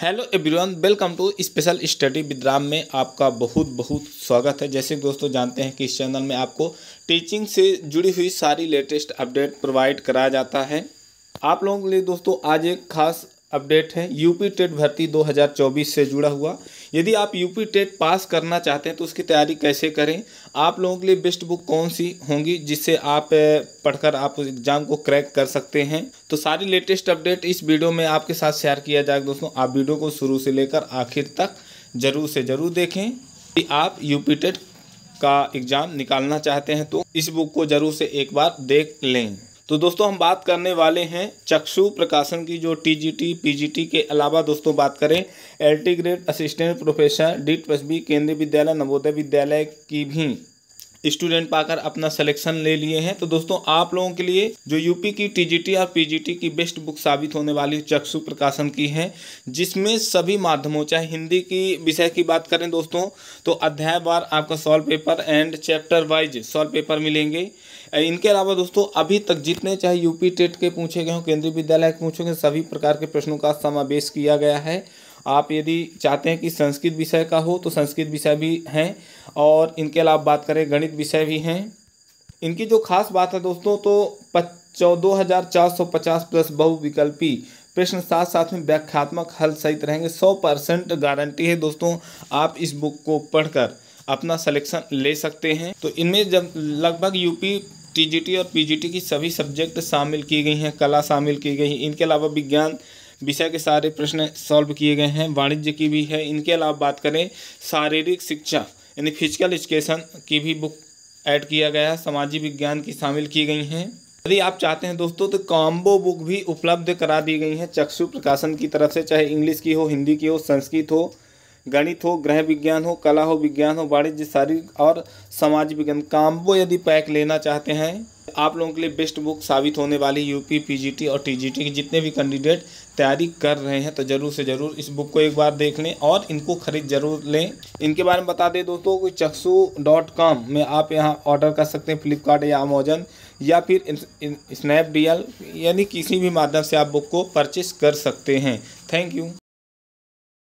hello everyone welcome to special study with Ram में आपका बहुत बहुत स्वागत है जैसे दोस्तों जानते हैं कि इस चैनल में आपको टीचिंग से जुड़ी हुई सारी लेटेस्ट अपडेट प्रोवाइड कराया जाता है आप लोगों के लिए दोस्तों आज एक खास अपडेट है यूपी टेट भर्ती 2024 से जुड़ा हुआ यदि आप यूपी टेट पास करना चाहते हैं तो उसकी तैयारी कैसे करें आप लोगों के लिए बेस्ट बुक कौन सी होंगी जिससे आप पढ़कर आप उस एग्ज़ाम को क्रैक कर सकते हैं तो सारी लेटेस्ट अपडेट इस वीडियो में आपके साथ शेयर किया जाएगा दोस्तों आप वीडियो को शुरू से लेकर आखिर तक ज़रूर से ज़रूर देखें कि आप यूपी टेट का एग्ज़ाम निकालना चाहते हैं तो इस बुक को ज़रूर से एक बार देख लें तो दोस्तों हम बात करने वाले हैं चक्षु प्रकाशन की जो टीजीटी पीजीटी के अलावा दोस्तों बात करें एल्टीग्रेड असिस्टेंट प्रोफेसर डी ट्रस्ट केंद्रीय विद्यालय नवोदय विद्यालय की भी स्टूडेंट पाकर अपना सिलेक्शन ले लिए हैं तो दोस्तों आप लोगों के लिए जो यूपी की टीजीटी और पीजीटी की बेस्ट बुक साबित होने वाली चक्षु प्रकाशन की है जिसमें सभी माध्यमों चाहे हिंदी की विषय की बात करें दोस्तों तो अध्याय बार आपका solve paper and chapter wise solve paper मिलेंगे इनके अलावा दोस्तों अभी तक जितने चाहे यूपी टेट के पूछे गए हों केंद्रीय विद्यालय के पूछे गए सभी प्रकार के प्रश्नों का समावेश किया गया है आप यदि चाहते हैं कि संस्कृत विषय का हो तो संस्कृत विषय भी हैं और इनके अलावा बात करें गणित विषय भी हैं इनकी जो खास बात है दोस्तों तो चौदह हज़ार चार सौ पचास प्लस बहुविकल्पी प्रश्न साथ साथ में व्याख्यात्मक हल सहित रहेंगे सौ परसेंट गारंटी है दोस्तों आप इस बुक को पढ़कर अपना सिलेक्शन ले सकते हैं तो इनमें जब लगभग यूपी टीजीटी और पीजीटी की सभी सब्जेक्ट शामिल की गई हैं कला शामिल की गई है इनके अलावा विज्ञान विषय के सारे प्रश्न सॉल्व किए गए हैं वाणिज्य की भी है इनके अलावा बात करें शारीरिक शिक्षा यानी फिजिकल एजुकेशन की भी बुक ऐड किया गया है सामाजिक विज्ञान की शामिल की गई हैं यदि आप चाहते हैं दोस्तों तो कॉम्बो बुक भी उपलब्ध करा दी गई हैं चक्षु प्रकाशन की तरफ से चाहे इंग्लिश की हो हिंदी की हो संस्कृत हो गणित हो गृह विज्ञान हो कला हो विज्ञान हो वाणिज्य शारीरिक और समाज विज्ञान काम्बो यदि पैक लेना चाहते हैं आप लोगों के लिए बेस्ट बुक साबित होने वाली यूपी पीजीटी और टीजीटी के जितने भी कैंडिडेट तैयारी कर रहे हैं तो ज़रूर से ज़रूर इस बुक को एक बार देख लें और इनको ख़रीद ज़रूर लें इनके बारे में बता दें दोस्तों कि चक्सू डॉट कॉम में आप यहां ऑर्डर कर सकते हैं फ्लिपकार्ट या अमेजन या फिर स्नैपडील यानी किसी भी माध्यम से आप बुक को परचेस कर सकते हैं थैंक यू